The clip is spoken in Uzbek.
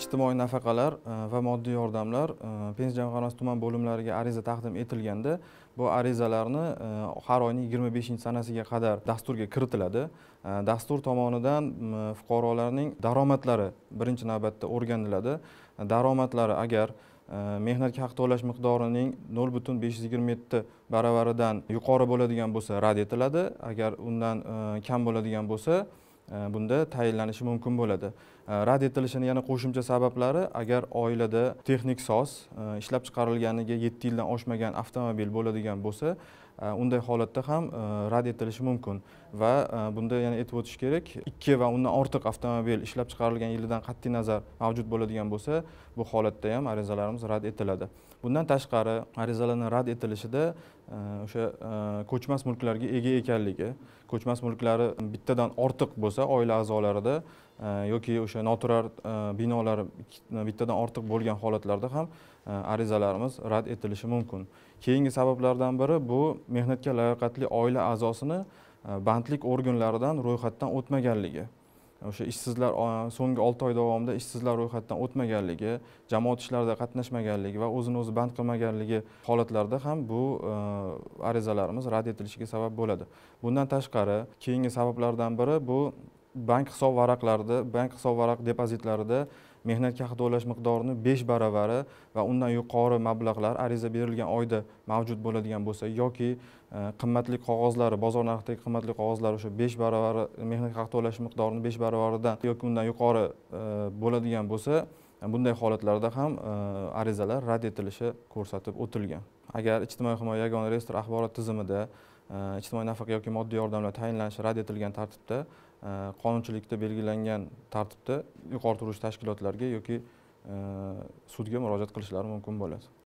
ijtimoiy nafaqalar e, va moddiy yordamlar e, pensiya jamg'armasi tuman bo'limlariga ariza taqdim etilganda bu arizalarni e, har oyning yigirma beshinchi sanasiga qadar dasturga kiritiladi dastur tomonidan fuqarolarning daromadlari birinchi navbatda o'rganiladi daromadlari agar mehnatga haq to'lash miqdorining nol butun besh yuz yigirma yetti baravaridan yuqori bo'ladigan bo'lsa rad etiladi agar undan kam bo'ladigan bo'lsa bunda tayinlanishi mumkin bo'ladi rad etilishini yana qo'shimcha sabablari agar oilada texnik soz e, ishlab chiqarilganiga yetti yildan oshmagan avtomobil bo'ladigan bo'lsa Э, unday holatda ham э, rad etilishi mumkin va э, bunda yana aytib o'tish kerak ikki va undan ortiq avtomobil ishlab chiqarilgan yilidan qat'iy nazar mavjud bo'ladigan bo'lsa bu holatda ham arizalarimiz rad etiladi bundan tashqari arizalarni rad etilishida e, o'sha e, ko'chmas mulklarga ega ekanligi ko'chmas mulklari bittadan ortiq bo'lsa oila a'zolarida e, yoki o'sha noturar binolar bittadan ortiq bo'lgan holatlarda ham arizalarimiz rad etilishi mumkin keyingi sabablardan biri bu mehnatga layoqatli oila a'zosini e, bandlik organlaridan ro'yxatdan o'tmaganligi e, o'sha ishsizlar e, so'nggi olti oy davomida ishsizlar ro'yxatdan o'tmaganligi jamoat ishlarida qatnashmaganligi va o'zini o'zi band qilmaganligi holatlarda ham bu arizalarimiz rad etilishiga sabab bo'ladi bundan tashqari keyingi sabablardan biri bu bank hisob varaqlarida bank hisob varaq depozitlarida mehnatga haq to'lash miqdorini besh baravari va undan yuqori mablag'lar ariza berilgan oyda mavjud bo'ladigan bo'lsa yoki e, qimmatli qog'ozlari bozor narxidagi qimmatli qog'ozlari o'sha besh baravari mehnat haq to'lash miqdorini besh baravaridan yoki undan yuqori e, bo'ladigan bo'lsa bunday holatlarda ham e, arizalar rad etilishi ko'rsatib o'tilgan agar ijtimoiy himoya yagona reyestr axborot tizimida e, ijtimoiy nafaqa yoki moddiy yordamlar tayinlanishi rad etilgan tartibda e, qonunchilikda belgilangan tartibda yuqori turuvchi tashkilotlarga yoki sudga murojaat qilishlari mumkin bo'ladi